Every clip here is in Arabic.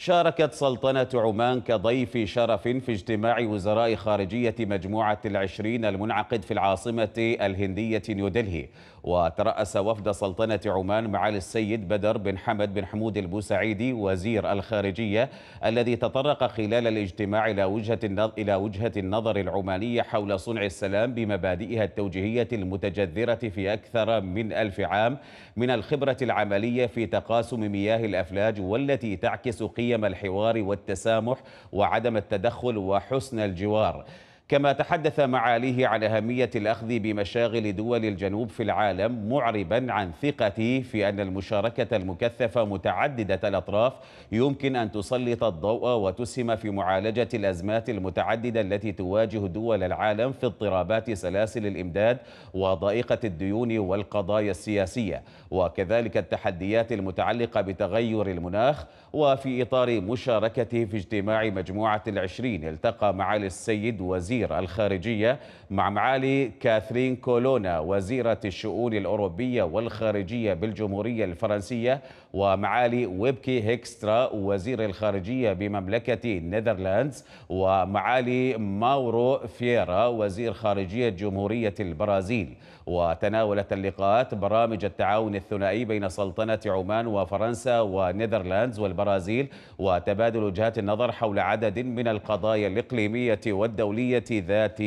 شاركت سلطنة عمان كضيف شرف في اجتماع وزراء خارجية مجموعة العشرين المنعقد في العاصمة الهندية نيودلهي وترأس وفد سلطنة عمان معالي السيد بدر بن حمد بن حمود البوسعيدي وزير الخارجية الذي تطرق خلال الاجتماع إلى وجهة, إلى وجهة النظر العمانية حول صنع السلام بمبادئها التوجيهية المتجذرة في أكثر من ألف عام من الخبرة العملية في تقاسم مياه الأفلاج والتي تعكس قيم قيم الحوار والتسامح وعدم التدخل وحسن الجوار كما تحدث معاليه عن أهمية الأخذ بمشاغل دول الجنوب في العالم معربا عن ثقته في أن المشاركة المكثفة متعددة الأطراف يمكن أن تسلط الضوء وتسهم في معالجة الأزمات المتعددة التي تواجه دول العالم في اضطرابات سلاسل الإمداد وضائقة الديون والقضايا السياسية وكذلك التحديات المتعلقة بتغير المناخ وفي إطار مشاركته في اجتماع مجموعة العشرين التقى معالي السيد وزير وزير الخارجية مع معالي كاثرين كولونا وزيرة الشؤون الأوروبية والخارجية بالجمهورية الفرنسية ومعالي ويبكي هيكسترا وزير الخارجية بمملكة نيدرلاندز ومعالي ماورو فييرا وزير خارجية جمهورية البرازيل وتناولت اللقاءات برامج التعاون الثنائي بين سلطنة عمان وفرنسا ونيدرلاندز والبرازيل وتبادل وجهات النظر حول عدد من القضايا الإقليمية والدولية ذات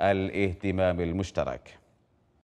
الاهتمام المشترك